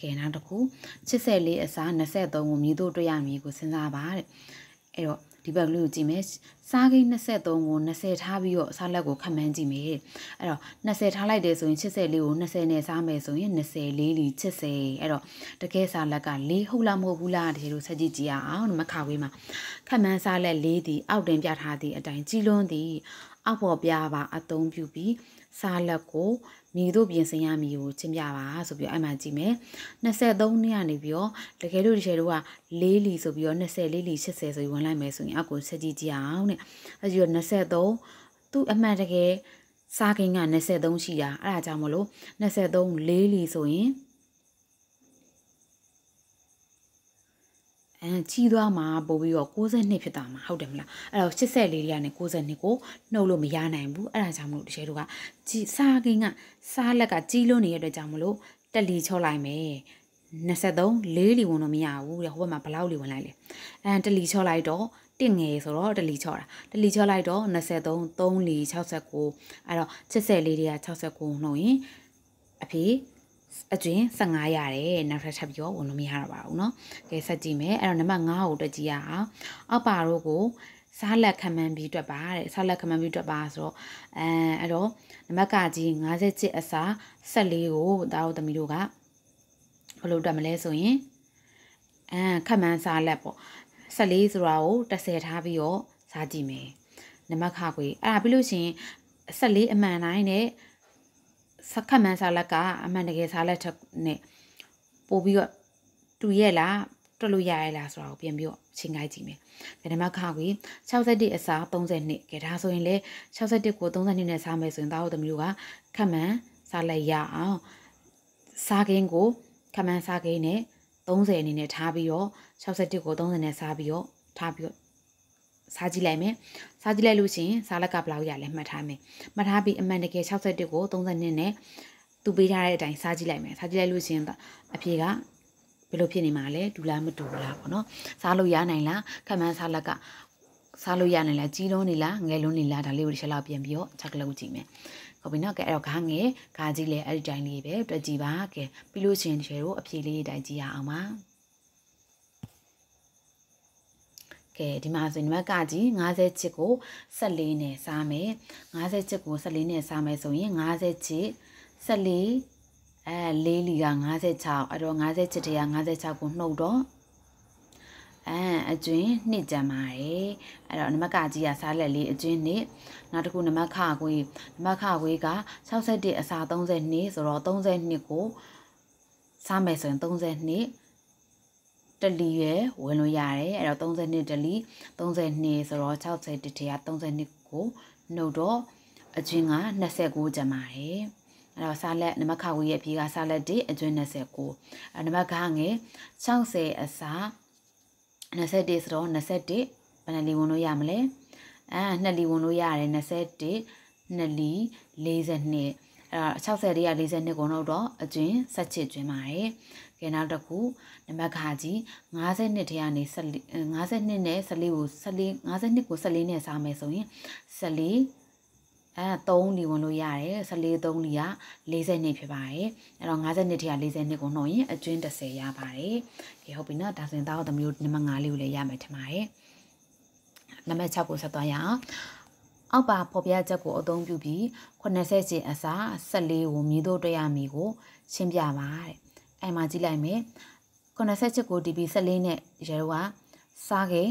ကဲနောက်တစ်ခု84အစား23ကိုမြည်တို့တွေ့ရမည်ကိုစဉ်းစားပါတဲ့အဲ့တော့ဒီဘက်ကလေးကိုကြည့်မယ်စားကိန်း23ကို20ထားပြီးတော့စားလက်ကိုခန့်မှန်းကြည့်မယ်အဲ့တော့20ထားလိုက်တယ်ဆိုရင်84ကို20နဲ့စားမယ်ဆိုရင်24လီ80အဲ့တော့တကယ်စားလက်က4ဟုတ်လားမဟုတ်ဘူးလားဒီလိုဆက်ကြည့်ကြည့်အောင်နမခဝေးမှာခန့်မှန်းစားလက်4ဒီအောက်တင်ပြထားသည့်အတိုင်းကြီးလွန်းသည့်အောက်ပေါ်ပြပါအသုံးပြုပြီးစားလက်ကိုနေတို့ပြင်ဆင်ရမည်ကိုချင်းပြပါဆိုပြီးတော့အဲ့မှာကြည့်မယ်23နှစ်ကနေပြီးတော့တကယ်လို့ဒီချက်တို့က4လီဆိုပြီးတော့20 4လီ80ဆိုပြီးဝင်လိုက်မယ်ဆိုရင်အကူချက်ကြည့်ကြအောင်တဲ့အဲ့ဒီတော့23သူ့အမှန်တကယ်စာကင်းက23ရှိတာအဲ့ဒါကြောင့်မလို့23 4လီဆိုရင်အဲကြီးသွားမှာပို့ပြီးတော့62ဖြစ်သွားမှာဟုတ်တယ်မလားအဲ့တော့84လေးကနေ62ကိုနှုတ်လို့မရနိုင်ဘူးအဲ့ဒါကြောင့်မလို့တကယ်တော့ကကြီးစားကင်းကစားလက်ကကြီးလွန်းနေတဲ့အတွက်ကြောင့်မလို့တက်လီချော့လိုက်မယ်23လေးလီဝင်လို့မရဘူးတဲ့ဟိုဘက်မှာဘလောက်လီဝင်လိုက်လဲအဲတက်လီချော့လိုက်တော့တင့်ငယ်ဆိုတော့တလီချော့တာတလီချော့လိုက်တော့23 3လီ69အဲ့တော့84လေးတွေက69နှုတ်ရင်အဖေအကျဉ်15ရတယ်နောက်ထပ်ထပ်ပြီးတော့ဝင်လို့မရတော့ပါဘူးเนาะကဲဆက်ကြည့်မယ်အဲ့တော့နံပါတ်5ကိုတွက်ကြည့်ရအောင်အောက်ပါတို့ကိုစားလက်ခံမှန်းပြီးတွက်ပါတဲ့စားလက်ခံမှန်းပြီးတွက်ပါဆိုတော့အဲအဲ့တော့နံပါတ်ကကြီး57အစား14ကိုတားတို့သမီးတို့ကဘယ်လိုတွက်မလဲဆိုရင်အဲခံမှန်းစားလက်ပေါ့14ဆိုတာကို10ထားပြီးတော့စားကြည့်မယ်နံပါတ်ခကွေအဲ့ဒါပြီးလို့ရှိရင်14အမှန်တိုင်းနဲ့စခတ်မှန်စာလက်ကအမှန်တကယ်စာလက်ထက်နဲ့ပို့ပြီးတော့တူရဲ့လားတွက်လို့ရရဲ့လားဆိုတာကိုပြန်ပြီးတော့ချိန်ခိုင်းကြည့်မယ်။ဒါနမခါကွေ61အစား30နှစ်။ကဲဒါဆိုရင်လေ61ကို30နှစ်နဲ့စားမယ်ဆိုရင်သားတို့သမီးတို့ကခက်မှန်စားလိုက်ရအောင်။စားကင်းကိုခက်မှန်စားကင်းနဲ့30အနေနဲ့ထားပြီးတော့61ကို30နဲ့စားပြီးတော့ထားပြီးတော့စားကြည့်လိုက်မယ်စားကြည့်လိုက်လို့ရှိရင် စားလက်ကဘလောက်ရလဲမှတ်ထားမယ်မှတ်ထားပြီးအမှန်တကယ်61ကို32နဲ့သူပေးထားတဲ့အတိုင်းစားကြည့်လိုက်မယ်စားကြည့်လိုက်လို့ရှိရင်အဖြေကဘယ်လိုဖြစ်နေမှာလဲဒူလားမဒူလားပေါ့နော် စားလို့ရနိုင်လားခံမှန်းစားလက်ကစားလို့ရနိုင်လားကြီးလုံးနေလားငယ်လုံးနေလားဒါလေးကိုတစ်ချက်လောက်ပြန်ပြီးတော့ချက်လောက်ကြည့်မယ်ဟုတ်ပြီနော်ကဲအဲ့တော့ခါငယ်ခါကြီးလဲအဲ့ဒီတိုင်းလေးပဲတွေ့ကြည့်ပါကဲပြီးလို့ရှိရင်ဒီလိုအဖြေလေးအတိုင်းကြည့်ရအောင်ပါကဲဒီမှာဆိုရင်နံပါတ်ကကြီး50ချစ်ကို14နဲ့စားမယ်50ချစ်ကို14နဲ့စားမယ်ဆိုရင်50ချစ်14အဲ၄လီက56အဲ့တော့50ချစ်တရား56ကိုနှုတ်တော့အဲအကျွင်းနှစ်ကြံပါတယ်အဲ့တော့နမကကြီးကစားလက်လေးအကျွင်းနှစ်နောက်တစ်ခုနမခခွေးနမခခွေးက61အစာ32ဆိုတော့32ကိုစားမယ်ဆိုရင်32တလီရယ်ဝင်လို့ရတယ်အဲ့တော့32တလီ32ဆိုတော့60တထရ32ကိုနှုတ်တော့အကျွင်းက29ကျန်ပါတယ်အဲ့တော့စားလက်နမခဝေးရဲ့ဖြေကစားလက်1အကျွင်း29အဲ့နမခငယ်60အစား21ဆိုတော့21ဘယ်နှလီဝင်လို့ရမလဲအဲနှစ်လီဝင်လို့ရတယ်21နှစ်လီ42အဲ့တော့60တရ42ကိုနှုတ်တော့အကျွင်း17ကျွင်းပါတယ်ကဲနောက်တစ်ခုနံပါတ်ခါကြီး52ထဲကနေ52နဲ့14ကို14 52ကို14နဲ့စားမယ်ဆိုရင်14အဲ3လီဝင်လို့ရတယ်14 3လီက40နှစ်ဖြစ်ပါတယ်အဲ့တော့50နှစ်ထဲက40နှစ်ကိုနှုတ်ရင်အကျွင်း30ရပါတယ်ကဲဟုတ်ပြီနော်ဒါဆိုရင်သားတို့သမီးတို့နံပါတ်5လေးကိုလည်းရမယ်ထင်ပါတယ်နံပါတ်6ကိုဆက်သွားရအောင်အောက်ပါဖော်ပြချက်ကိုအသုံးပြုပြီး80ကျင်းအစား14ကိုမြည်တို့တွေ့ရမည်ကိုရှင်းပြပါတဲ့အိမ်မှာကြည့်လိုက်မယ်86ကို DB 14နဲ့ရေတော့ကစားခဲ့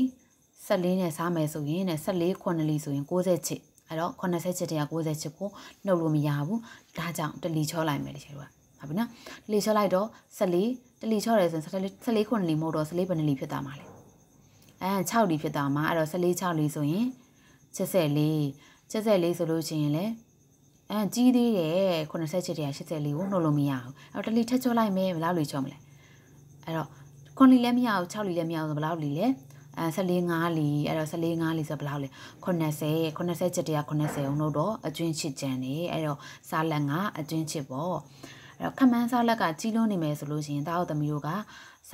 14နဲ့စားမယ်ဆိုရင်နဲ့14 9လီဆိုရင်60ချစ်အဲ့တော့80ချစ်တရား60ချစ်ကိုနှုတ်လို့မရဘူးဒါကြောင့်တလီချောလိုက်မယ်တကယ်တော့ဟုတ်ပြီနော်တလီချောလိုက်တော့14တလီချောတယ်ဆိုရင်14 9လီမဟုတ်တော့14ဘယ်နှလီဖြစ်သွားမှာလဲအဲ6လီဖြစ်သွားမှာအဲ့တော့14 6လီဆိုရင်74 74ဆိုလို့ရှိရင်လည်းအဲကြီးသေးတယ်80ချက်တည်း84ကိုနှုတ်လို့မရဘူးအဲ့တော့တလီထက်ချောလိုက်မယ်ဘယ်လောက်လီချောမလဲအဲ့တော့9လီလည်းမရဘူး6လီလည်းမရဘူးဘယ်လောက်လီလဲအဲ14 5လီအဲ့တော့14 5လီဆိုဘယ်လောက်လဲ80 80ချက်တည်း80အောင်လို့တော့အကျွင်းချစ်ကြံနေအဲ့တော့စားလက်ကအကျွင်းချစ်ပေါ့အဲ့တော့ခမန်းစားလက်ကကြီးလွန်းနေမယ်ဆိုလို့ရှိရင်တားအောင်သမီးတို့က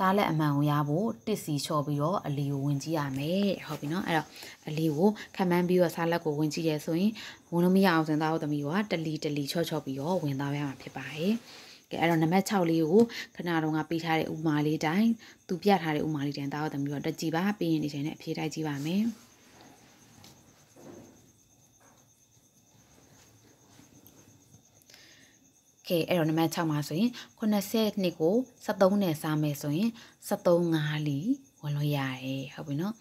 စားလက်အမှန်ကိုရဖို့တစ်စီချော်ပြီးတော့အလီကိုဝင်ကြည့်ရမယ်တဲ့ဟုတ်ပြီနော်အဲ့တော့အလီကိုခမန်းပြီးတော့စားလက်ကိုဝင်ကြည့်ရဲဆိုရင်ဝင်လို့မရအောင်စင်သားတို့သမီးကတလီတလီချော့ချော့ပြီးတော့ဝင်သားရမှာဖြစ်ပါတယ်ကဲအဲ့တော့နံပါတ်6လေးကိုခဏတုန်းကပေးထားတဲ့ဥမာလေးတိုင်းသူပြထားတဲ့ဥမာလေးတိုင်းသားတို့သမီးတော့တက်ကြည့်ပါပြီးရင်ဒီချိန်နဲ့အဖြေတိုက်ကြည့်ပါမယ်။ကဲအဲ့တော့နံပါတ်6မှာဆိုရင်82ကို73နဲ့စားမယ်ဆိုရင်73 5လီဝင်လို့ရတယ်ဟုတ်ပြီနော်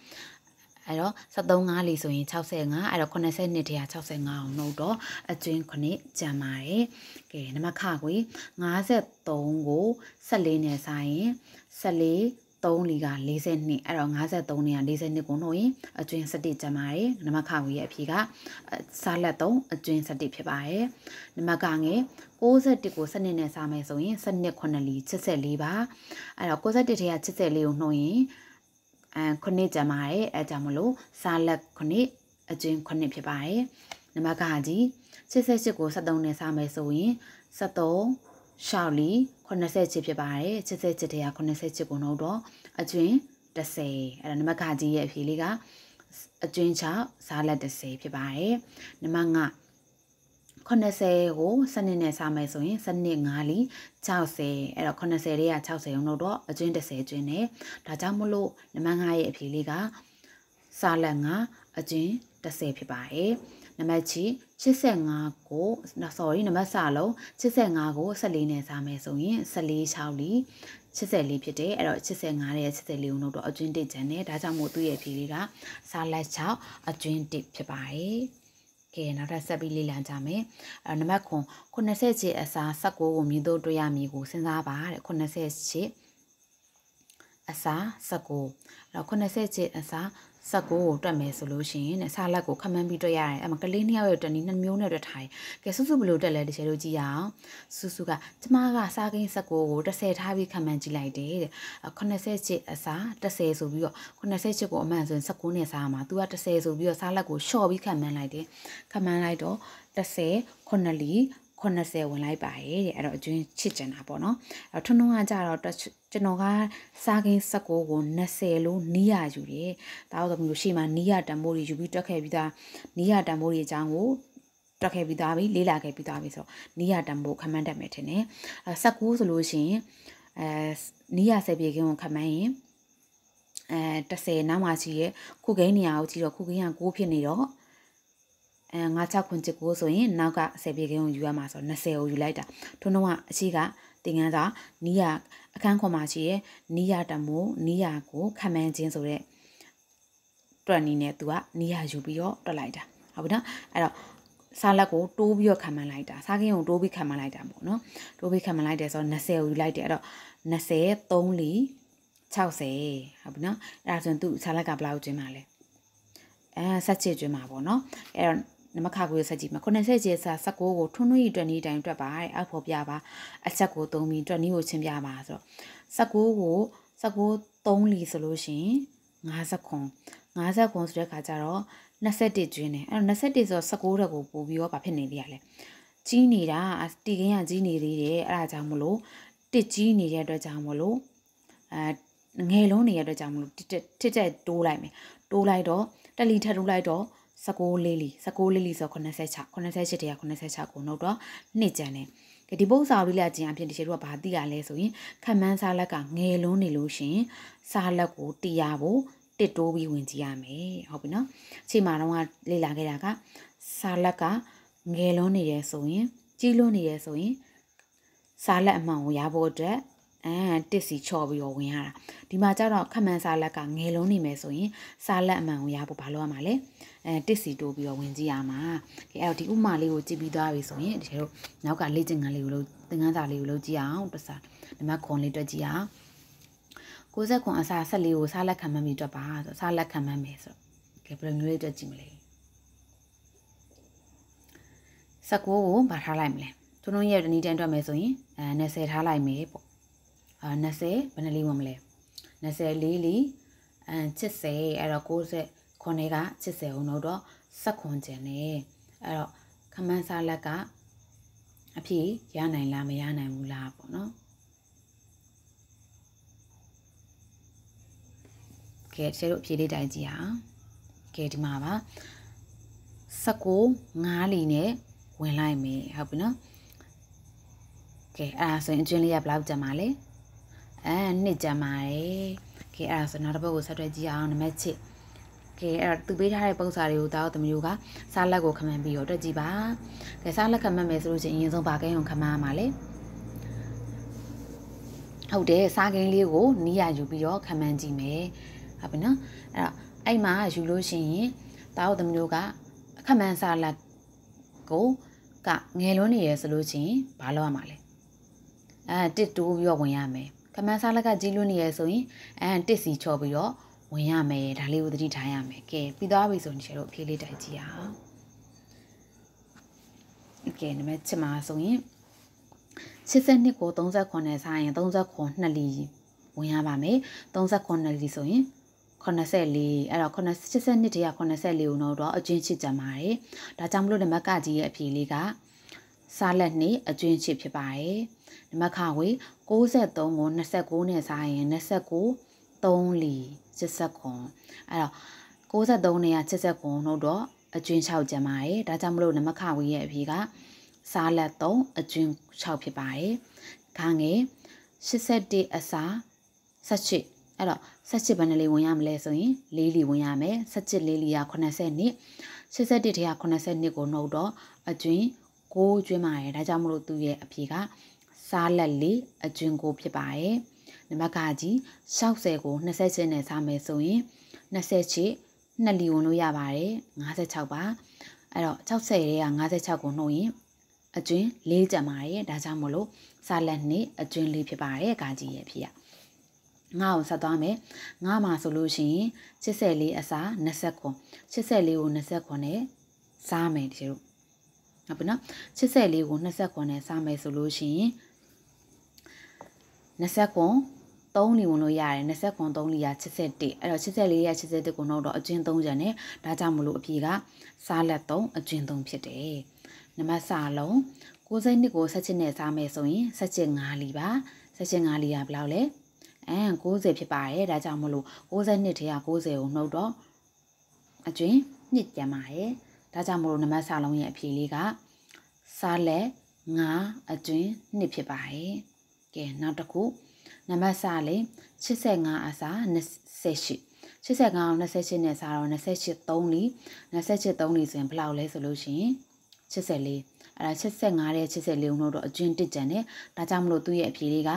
အဲ့တော့73 5လီဆိုရင်65အဲ့တော့82တရား65အောင်နှုတ်တော့အကျွင်း9ကျန်ပါတယ်ကဲနံပါတ်ခကို53ကို14နဲ့စားရင်14 3လီက42အဲ့တော့53နဲ့က42ကိုနှုတ်ရင်အကျွင်း17ကျန်ပါတယ်နမခငွေရဲ့အဖြေကစားလက်3အကျွင်း17ဖြစ်ပါတယ်နမခငွေ61ကိုစနစ်နဲ့စားမယ်ဆိုရင်စနစ်9လီ84ပါအဲ့တော့61ထဲက84ကိုနှုတ်ရင်အဲ9ကျန်ပါတယ်အဲကြောင့်မလို့စားလက်9အကျွင်း9ဖြစ်ပါတယ်နမခကြီး68ကို73နဲ့စားမယ်ဆိုရင်73ရှောက်လီ80ချစ်ဖြစ်ပါတယ်ချစ်စစ်ချစ်တရား80ချစ်ကိုနှုတ်တော့အကျွင်း30အဲ့ဒါနံပါတ်ခကြီးရဲ့အဖြေလေးကအကျွင်း6ဇာလက်30ဖြစ်ပါတယ်နံပါတ်9 80ကိုစနစ်နဲ့စားမယ်ဆိုရင်စနစ်9လီ60အဲ့တော့80တွေက60ရုံလို့တော့အကျွင်း30ကျွင်းနဲ့ဒါကြောင့်မလို့နံပါတ်9ရဲ့အဖြေလေးကစားလက်9အကျွင်း30ဖြစ်ပါတယ်နံပါတ်ချီ85ကို sorry နံပါတ်စာလုံး85ကို14နဲ့စားမယ်ဆိုရင်14 6လီ84ဖြစ်တယ်အဲ့တော့85ရဲ့84ကိုတော့အကျွင်းတစ်ကျန်တယ်ဒါကြောင့်မို့သူ့ရဲ့ဖြေလေးကစာလက်6အကျွင်းတစ်ဖြစ်ပါတယ်ကဲနောက်ထပ်ဆက်ပြီးလေ့လာကြမယ်အဲနံပါတ်9 80ချစ်အစား19ကိုမြင်တို့တွေ့ရမည်ကိုစဉ်းစားပါတဲ့80ချစ်အစား19အဲ့တော့80ချစ်အစားဇက်ကိုတွက်မယ်ဆိုလို့ရှိရင်နဲ့ဆာလက်ကိုခမန်းပြီးတွက်ရတယ်အဲ့မှာကလေးနှစ်ယောက်ရဲ့တနီနှမျိုးနဲ့တွက်ထားရင်ကဲစုစုဘလို့တက်လဲတစ်ချက်လို့ကြည့်ရအောင်စုစုကကျမကစားကိန်းဇက်ကိုကို30ထားပြီးခမန်းကြည့်လိုက်တယ်တဲ့80အစား30ဆိုပြီးတော့80ကိုအမှန်ဆိုရင်19နဲ့စားမှာ तू က30ဆိုပြီးတော့ဆာလက်ကိုလျှော့ပြီးခမန်းလိုက်တယ်ခမန်းလိုက်တော့30 9လီ80ဝင်လိုက်ပါရဲ့တဲ့အဲ့တော့အကျွင်းချစ်ကျင်တာပေါ့နော်အဲ့တော့ထွန်းထွန်းကကြတော့ကျွန်တော်ကစာကင်း16ကို20လို့နီးရယူတယ်ဒါတော့သမီးတို့ရှေ့မှာနီးရတန်ဖိုးတွေယူပြီးတွက်ခဲ့ပြီးသားနီးရတန်ဖိုးတွေအကြောင်းကိုတွက်ခဲ့ပြီးသားပြီလေ့လာခဲ့ပြီးသားပြီဆိုတော့နီးရတန်ဖိုးခမန်းတက်မယ်ထင်တယ်အဲ16ဆိုလို့ရှိရင်အဲနီးရ10ပြေခင်းကိုခမန်းရင်အဲ30နောက်မှရှိရဲ့ခုကိန်းနေရာကိုကြည့်တော့ခုကိန်းက6ဖြစ်နေတော့အဲ9 6ခွန်7 9ဆိုရင်နောက်က10ပြေခင်းကိုယူရမှာဆိုတော့20ကိုယူလိုက်တာထို့နောက်အရှိကသင်ခန်းစာနီးယာအခန်းခွန်မှာရှိရဲ့နီးယာတမိုးနီးယာကိုခံမှန်းခြင်းဆိုတဲ့တွက်နီးနဲ့သူကနီးယာယူပြီးတော့တွက်လိုက်တာဟုတ်ပြီနော်အဲ့တော့စားလက်ကိုတိုးပြီးတော့ခံမှန်းလိုက်တာစားခင်းကိုတိုးပြီးခံမှန်းလိုက်တာပေါ့နော်တိုးပြီးခံမှန်းလိုက်တယ်ဆိုတော့20ကိုယူလိုက်တယ်အဲ့တော့20 3လီ60ဟုတ်ပြီနော်အဲ့ဒါဆိုရင်သူ့စားလက်ကဘယ်လောက်ကျင်းပါလဲအဲ17ကျင်းပါပေါ့နော်အဲ့တော့နမခကိုဆက်ကြည့်မှာ80ကျဲစာ16ကိုထွန်းထွန်းဤတွက်နည်းတိုင်းတွက်ပါတဲ့အောက်ဖော်ပြပါအချက်ကိုသုံးပြီးတွက်နည်းကိုချင်းပြပါဆိုတော့16ကို16 3လီဆိုလို့ရှိရင်50ခွန်50ခွန်ဆိုတဲ့ခါကျတော့21ကျွင်းတယ်အဲ့တော့21ဆိုတော့16ရက်ကိုပို့ပြီးတော့ဗာဖြစ်နေသေးရလဲကြီးနေတာတီကင်းရကြီးနေသေးတယ်အဲ့ဒါကြောင့်မလို့တစ်ကြီးနေတဲ့အတွက်ကြောင့်မလို့အဲငယ်လုံးနေတဲ့အတွက်ကြောင့်မလို့တစ်တက်တိုးလိုက်မယ်တိုးလိုက်တော့တက်လီထပ်ထိုးလိုက်တော့16လေးလီ16လေးလီဆို86 86တရား86ကိုနှုတ်တော့နှစ်ကျန်တယ်ဒီပုတ်စာရီလက်ခြင်းအဖြစ်တချို့ကဘာသိရလဲဆိုရင်ခမန်းစားလက်ကငယ်လုံးနေလို့ရှင်စားလက်ကိုတရားဖို့တစ်တိုးပြီးဝင်ကြည့်ရမယ်ဟုတ်ပြီနော်ချိန်မှာတော့လေ့လာခဲ့တာကစားလက်ကငယ်လုံးနေရဆိုရင်ကြီးလွန်းနေရဆိုရင်စားလက်အမှန်ကိုရဖို့အတွက်အမ်တစ်စီချော့ပြီးတော့ဝင်ရတာဒီမှာကျတော့ခမန်စာလက်ကငယ်လုံးနေမယ်ဆိုရင်စာလက်အမှန်ကိုရဖို့ဘာလုပ်ရမှာလဲအဲတစ်စီတိုးပြီးတော့ဝင်ကြည့်ရမှာအဲအဲ့တော့ဒီဥမာလေးကိုကြည့်ပြီးသွားပြီဆိုရင်တကယ်လို့နောက်ကလေ့ကျင့်ခန်းလေးကိုလုပ်သင်ခန်းစာလေးကိုလုပ်ကြည့်အောင်တစ်စာနံပါတ်ခွန်လေးတွက်ကြည့်အောင်60ခွန်အစာ14ကိုစာလက်ခံမှန်းပြီးတွက်ပါဆိုစာလက်ခံမှန်းမယ်ဆိုတော့ကဲဘယ်လိုမျိုးလေးတွက်ကြည့်မလဲ19ကိုဘာထားလိုက်မလဲကျွန်တော်ရဲ့တနည်းတန်းတွက်မယ်ဆိုရင်အဲ20ထားလိုက်မယ်ပေါ့20ဘယ်နှလေးဝင်မလဲ24လီအန်80အဲ့တော့60ခုနှစ်က80ဦးတော့ဆက်ခွန်ကျင်နေအဲ့တော့ခမန်းစားလက်ကအဖြေရနိုင်လားမရနိုင်ဘူးလားပေါ့နော်ကဲကျေတို့အဖြေလေးတိုင်းကြည့်အောင်ကဲဒီမှာပါ19 5လီနဲ့ဝင်လိုက်မယ်ဟုတ်ပြီနော်ကဲအဲ့ဒါဆိုရင်အကျွင်းလေးကဘယ်လောက်ကျန်ပါလဲ19အဲနှစ်ကျန်ပါတယ်ကဲအဲ့ဒါဆိုနောက်တစ်ပုဒ်ကိုဆက်တွဲကြည့်အောင်နံပါတ်6ကဲအဲ့တော့သူပေးထားတဲ့ပုံစံတွေကိုတောက်သမီးတို့ကစားလက်ကိုခမန်းပြီးတော့တွက်ကြည့်ပါကဲစားလက်ခမန်းမယ်ဆိုလို့ချင်းအရင်ဆုံးဘာကိန်းကိုခမန်းရမှာလဲဟုတ်တယ်စားကိန်းလေးကိုနီးရယူပြီးတော့ခမန်းကြည့်မယ်ဟုတ်ပြီနော်အဲ့တော့အဲ့မှာယူလို့ရှိရင်တောက်သမီးတို့ကခမန်းစားလက်ကို ကငယ်လွန်းနေရဆိုလို့ချင်းဘာလုပ်ရမှာလဲအဲတစ်တိုးပြီးတော့ဝင်ရမယ်တမန်စားလက်ကကြီးလွတ်နေရဆိုရင်အန်တစ်စီချော်ပြီးတော့ဝင်ရမယ်ဒါလေးကိုသတိထားရမယ်ကဲပြီးသွားပြီဆိုရင်ရှင်တို့အဖြေလေးတိုက်ကြည့်အောင်ကဲနံပါတ်7မှာဆိုရင်82ကို38နဲ့စားရင်38နှစ်လီဝင်ရပါမယ်38နှစ်လီဆိုရင်84အဲ့တော့82တရ84ကိုတော့အကျဉ်းချစ်ကြမှာတယ်ဒါကြောင့်မလို့နံပါတ်ကကြီးရဲ့အဖြေလေးကစားလက်နှစ်အကျဉ်းချစ်ဖြစ်ပါတယ်နံပါတ်ခဝေ63ကို29နဲ့စားရင်29 3 89အဲ့တော့63နဲ့89နှုတ်တော့အကျွင်း6ကျန်ပါတယ်ဒါကြောင့်မလို့နမခဝီရဲ့အဖြေကစားလက်3အကျွင်း6ဖြစ်ပါတယ်ခါငယ်81အစား78အဲ့တော့78ဘယ်နှလေးဝင်ရမလဲဆိုရင်၄လီဝင်ရမယ်78လေးလီက80နှစ်81ထဲက80နှစ်ကိုနှုတ်တော့အကျွင်း6ကျွင်းပါတယ်ဒါကြောင့်မလို့သူ့ရဲ့အဖြေကစားလက်လေးအကျွင်းကိုဖြစ်ပါတယ်။နံပါတ်ကကြီး60ကို20ချင်းနဲ့စားမယ်ဆိုရင်20ချစ်2လီဝင်လို့ရပါတယ်56ပါအဲ့တော့60ရဲက56ကိုနှုတ်ရင်အကျွင်း၄ကျန်ပါတယ်ဒါကြောင့်မလို့စာလက်နှစ်အကျွင်း၄ဖြစ်ပါတယ်အကကြီးရဲ့ဖြစ်ရငါ့ကိုဆက်သွားမယ်ငါမှာဆိုလို့ရှိရင်84အစား29 84ကို29နဲ့စားမယ်တကယ်လို့ဟုတ်ပြီနော်84ကို29နဲ့စားမယ်ဆိုလို့ရှိရင်29 3လီဝင်လို့ရတယ်29 3လီရ81အဲ့တော့84ရ81ကိုနှုတ်တော့အကျဉ်း3ကျန်တယ်ဒါကြောင့်မလို့အပြေကစားလက်3အကျဉ်း3ဖြစ်တယ်နံပါတ်စာလုံး62ကို17နဲ့စားမယ်ဆိုရင်17 5လီပါ17 5လီရဘယ်လောက်လဲအမ်60ဖြစ်ပါတယ်ဒါကြောင့်မလို့62ထဲက60ကိုနှုတ်တော့အကျဉ်းနှစ်ကျန်ပါတယ်ဒါကြောင့်မလို့နံပါတ်စာလုံးရဲ့အပြေလေးကစားလက်9အကျဉ်း2ဖြစ်ပါတယ်ကဲနောက်တစ်ခုနံပါတ်စလေ85အစား28 85အောင်28နဲ့စားတော့28 3လီ28 3လီဆိုရင်ဘယ်လောက်လဲဆိုလို့ရှိရင်84အဲ့ဒါ85တဲ့84ဦးတို့အကျွင်းတစ်ကြံတယ်ဒါကြောင့်မလို့သူ့ရဲ့အဖြေလေးက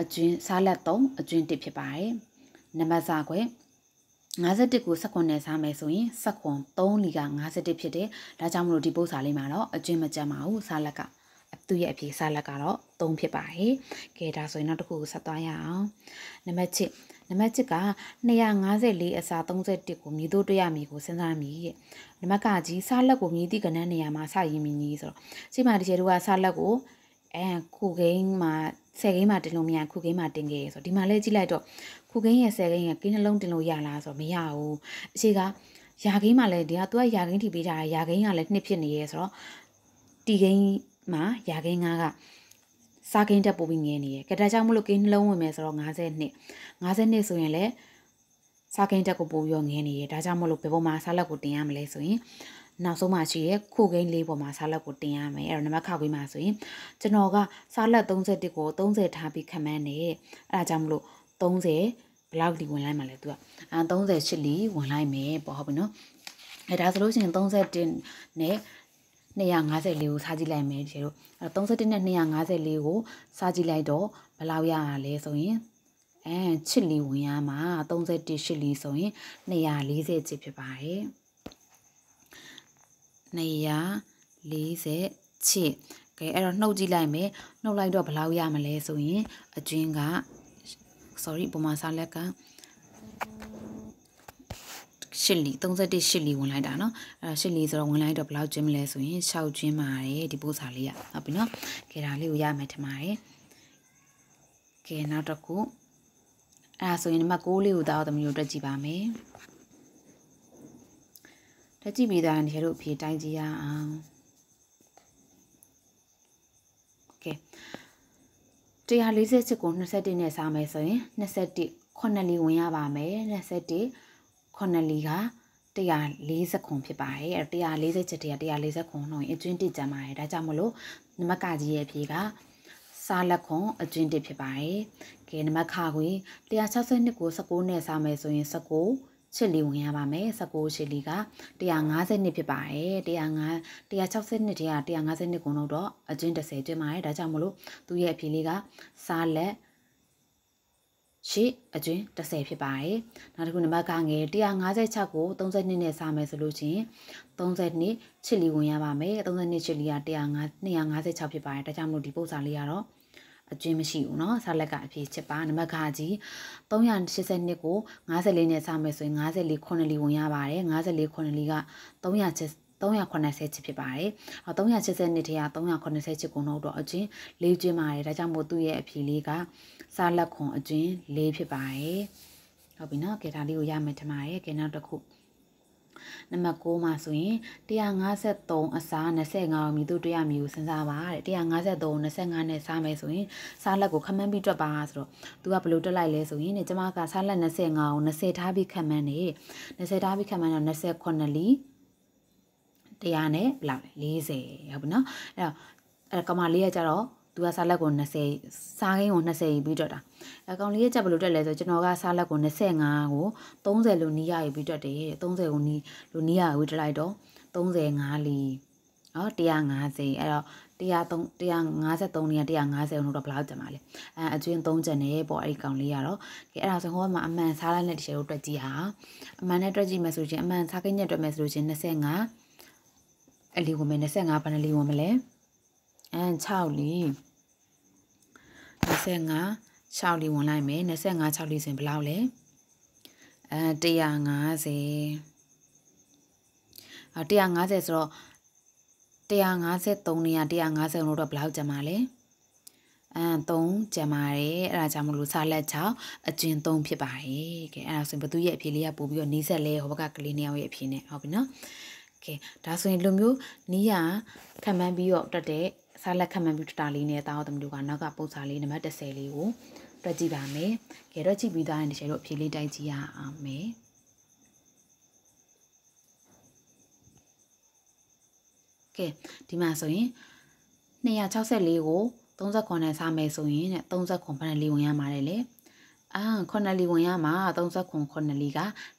အကျွင်းစားလက်3အကျွင်း1ဖြစ်ပါတယ်နံပါတ်စာခွဲ51ကိုစက္ကွန်နဲ့စားမယ်ဆိုရင်စက္ကွန်3လီက51ဖြစ်တယ်ဒါကြောင့်မလို့ဒီပုစာလေးမှာတော့အကျွင်းမကျန်ပါဘူးစားလက်ကသူ့ရဲ့အဖြေစာလက်ကတော့3ဖြစ်ပါတယ်။ကဲဒါဆိုရင်နောက်တစ်ခုကိုဆက်သွားရအောင်။နံပါတ်1နံပါတ်1က254အစာ31ကိုမြည်တို့တွေ့ရမည်ကိုစဉ်းစားမည်တဲ့။နံပါတ်ကကြီးစာလက်ကိုမြည်သည့်ကဏ္ဍနေရာမှာစရင်းမည်ကြီးဆိုတော့ချိန်မှာတကယ်တော့စာလက်ကိုအဲခုဂိမ်းမှာ10ဂိမ်းမှာတင်လို့မရခုဂိမ်းမှာတင်ခဲ့ဆိုတော့ဒီမှာလဲကြည့်လိုက်တော့ခုဂိမ်းရဲ့10ဂိမ်းရဲ့ဂိမ်းနှလုံးတင်လို့ရလားဆိုတော့မရဘူး။အခြေကယာဂိမ်းမှာလဲဒီကသူကယာဂိမ်းထိပေးတာယာဂိမ်းကလည်းနှစ်ဖြစ်နေရဲဆိုတော့တီဂိမ်းမှာယာကင်းငါးကစားကင်းတက်ပို့ပြီးငဲနေရယ်ကတကြောင့်မလို့ကင်းနှလုံးဝင်မယ်ဆိုတော့50နှစ်50နှစ်ဆိုရင်လည်းစားကင်းတက်ကိုပို့ပြီးတော့ငဲနေရယ်ဒါကြောင့်မလို့ဘယ်ပေါ်မှာစားလက်ကိုတင်ရမလဲဆိုရင်နောက်ဆုံးမှရှိရခိုကိန်းလေးပေါ်မှာစားလက်ကိုတင်ရမယ်အဲ့တော့နံပါတ်ခောက်ပြီးမှဆိုရင်ကျွန်တော်ကစားလက်31ကို30ထားပြီးခံမှန်းနေအဲ့ဒါကြောင့်မလို့30ဘလောက်ဒီဝင်လိုက်မှလဲသူကအဲ38လီဝင်လိုက်မယ်ပေါ့ဟုတ်ပြီနော်အဲဒါဆိုလို့ရှိရင်31နဲ့254ကိုစားကြည့်လိုက်မယ်ကျေတို့အဲ့တော့31နဲ့254ကိုစားကြည့်လိုက်တော့ဘယ်လောက်ရတာလဲဆိုရင်အဲချစ်လီဝင်ရမှာ31ချစ်လီဆိုရင်240ချစ်ဖြစ်ပါတယ်240ချစ်ကဲအဲ့တော့နှုတ်ကြည့်လိုက်မယ်နှုတ်လိုက်တော့ဘယ်လောက်ရမလဲဆိုရင်အကျွင်းက sorry ပုံမှန်စားလက်က8လီ31 8လီဝင်လိုက်တာเนาะအဲ8လီဆိုတော့ဝင်လိုက်တော့ဘယ်လောက်ကျင်းမလဲဆိုရင်6ကျင်းပါတယ်ဒီပို့စာလေးရဟုတ်ပြီเนาะကဲဒါလေးကိုရမယ်ထင်ပါတယ်ကဲနောက်တစ်ခုအဲဒါဆိုရင်နံပါတ်6လေးကိုတောက်သမီးတို့တွက်ကြည့်ပါမယ်တွက်ကြည့်ပြီးသားနေရတို့အဖြေတိုင်းကြည့်ရအောင်ကဲ148ကို21နဲ့စားမယ်ဆိုရင်21 9လေးဝင်ရပါမယ်21ခွန်လီက140ခွန်ဖြစ်ပါတယ်အဲ့140ချက်တည်းက140ခွန်နှုန်းအကျွင်းတစ်ကျန်ပါတယ်ဒါကြောင့်မလို့နမကကြီးရဲ့ဖြေကစာလက်ခွန်အကျွင်းတစ်ဖြစ်ပါတယ်ကဲနမခခွေ162ကို19နဲ့စာမယ်ဆိုရင်19ချစ်လီဝင်ရပါမယ်19ချစ်လီက152ဖြစ်ပါတယ်105 162တည်းက152ကိုတော့အကျွင်း30ကျွင်းပါတယ်ဒါကြောင့်မလို့သူ့ရဲ့အဖြေလေးကစာလက်1ရှစ်အကျဉ်း30ဖြစ်ပါတယ်။နောက်တစ်ခုနံပါတ်ကငယ်156ကို32နဲ့စာမယ်ဆိုလို့ချင်း32ချစ်လီဝင်ရပါမယ်။32ချစ်လီက105 256ဖြစ်ပါတယ်။ဒါကြောင့်မို့ဒီပုံစံလေးကတော့အကျဉ်းမရှိဘူးเนาะဆက်လက်ကအဖြေချစ်ပါနံပါတ်ခါကြီး382ကို54နဲ့စမယ်ဆိုရင်54 9လီဝင်ရပါတယ်54 9လီက300 380ချစ်ဖြစ်ပါတယ်။380နှစ်ထဲက380ချစ်ကိုနှုတ်တော့အကျဉ်း၄ကျင်းပါတယ်။ဒါကြောင့်မို့သူ့ရဲ့အဖြေလေးကစားလက်ခွန်အကျဉ်း၄ဖြစ်ပါတယ်။ဟုတ်ပြီနော်။ကဲဒါလေးကိုရမယ်ထင်ပါတယ်။ကဲနောက်တစ်ခုနံပါတ်6မှာဆိုရင်153အစား25မီတို့100မီကိုစဉ်းစားပါတဲ့153 25နဲ့စားမယ်ဆိုရင်စားလက်ကိုခမန်းပြီးတွက်ပါဆိုတော့သူကဘယ်လိုတွက်လိုက်လဲဆိုရင်နေကျမကစားလက်25ကို20ထားပြီးခမန်းနေ20ထားပြီးခမန်းတော့28လီ100နဲ့ဘယ်လောက်လဲ40ဟုတ်ပြီနော်အဲ့တော့အဲ့ကောင်မလေးကကြတော့သူကစားလက်ကို20စားခင်းကို20ယူပြီးတော့တာအကောင်လေးရဲ့ချက်ဘယ်လိုတက်လဲဆိုကျွန်တော်ကစားလက်ကို25ကို30လိုနီးရယူပြီးတော့တယ်30ကိုနီးလိုနီးရယူတလိုက်တော့35လီနော်150အဲ့တော့153 153နဲ့150လို့တော့ဘယ်လောက်ကျန်ပါလဲအဲအကျွင်း3ကျန်နေပေါ့အဲ့ဒီကောင်လေးကတော့ကဲအဲ့ဒါဆိုဟိုမှာအမှန်စားလိုက်တဲ့တချေတို့တွက်ကြည့်ဟာအမှန်နဲ့တွက်ကြည့်မယ်ဆိုရင်အမှန်စားခင်းညက်တွက်မယ်ဆိုရင်25အဲ့လေးဝင်မယ်25ဘယ်နှလေးဝင်မလဲအမ်6လေး25 6လေးဝင်လိုက်မယ်25 6လေးဆိုရင်ဘယ်လောက်လဲအဲ150အ150ဆိုတော့153နေရ150လို့တော့ဘယ်လောက်ကျန်ပါလဲအမ်3ကျန်ပါတယ်အဲ့ဒါကြောင့်မလို့စာလက်6အကျဉ်း3ဖြစ်ပါတယ်ကဲအဲ့ဒါဆိုရင်ဘသူရဲ့အဖြေလေးကပို့ပြီးတော့နေဆက်လဲဟောဘကကလေးနှစ်ယောက်ရဲ့အဖြေနဲ့ဟုတ်ပြီနော်ကဲဒါဆိုရင်လူမျိုးနီးရခံမှန်းပြီးတော့တက်တဲ့စားလက်ခံမှန်းပြီးတက်တာလေးနဲ့တာအောင်တမလို့ကနောက်ကပုံစံလေးနံပါတ်30လေးကိုတွက်ကြည့်ပါမယ်ကဲတော့ကြည့်ပြီးသားရင်ဒီချက်တို့အဖြေလေးတိုက်ကြည့်ရအောင်မယ်ကဲဒီမှာဆိုရင်264ကို38နဲ့စားမယ်ဆိုရင်တဲ့38ဘယ်နဲ့လေးဝင်ရမှာလဲအာခေါနလီဝင်ရမှာ39ခေါနလီက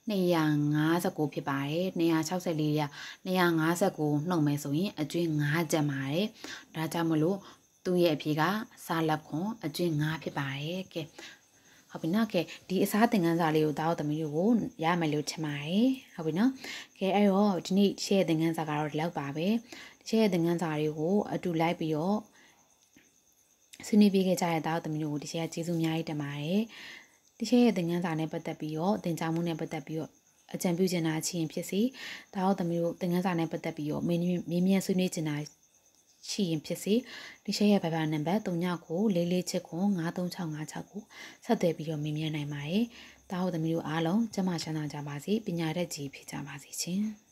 259ဖြစ်ပါတယ်264ရ259နှုတ်မယ်ဆိုရင်အကျွင်း5ကျန်ပါတယ်ဒါကြောင့်မလို့သူ့ရဲ့အဖြေကစာလက်ခွန်အကျွင်း5ဖြစ်ပါတယ်ကဲဟုတ်ပြီနော်ကဲဒီအစားသင်ခန်းစာလေးကိုတားတော့သမီးတို့ကိုရမယ်လို့ထင်ပါတယ်ဟုတ်ပြီနော်ကဲအဲ့တော့ဒီနေ့ရှေ့ရဲ့သင်ခန်းစာကတော့ဒီလောက်ပါပဲရှေ့ရဲ့သင်ခန်းစာတွေကို အတူလိုက်ပြီးတော့ဆွေးနွေးပေးခဲ့ကြတဲ့တားတော့သမီးတို့ကိုဒီရှေ့ကကျေးဇူးအများကြီးတင်ပါတယ်တရှဲရဲ့သင်ခန်းစာနဲ့ပတ်သက်ပြီးတော့သင်ကြားမှုနဲ့ပတ်သက်ပြီးတော့အကြံပြုချင်တာချင်ဖြစ်စေဒါတော့သမီးတို့သင်ခန်းစာနဲ့ပတ်သက်ပြီးတော့မင်းမင်းမြန်ဆွေးနွေးချင်တာရှိရင်ဖြစ်စေဒီရှဲရဲ့ဘဘနံပါတ်39ကို44ချက်ကို9366ကိုဆက်သွယ်ပြီးတော့မေးမြန်းနိုင်ပါတယ်။ဒါဟုတ်သမီးတို့အားလုံးကျမချမ်းသာကြပါစေပညာတတ်ကြီးဖြစ်ကြပါစေရှင်။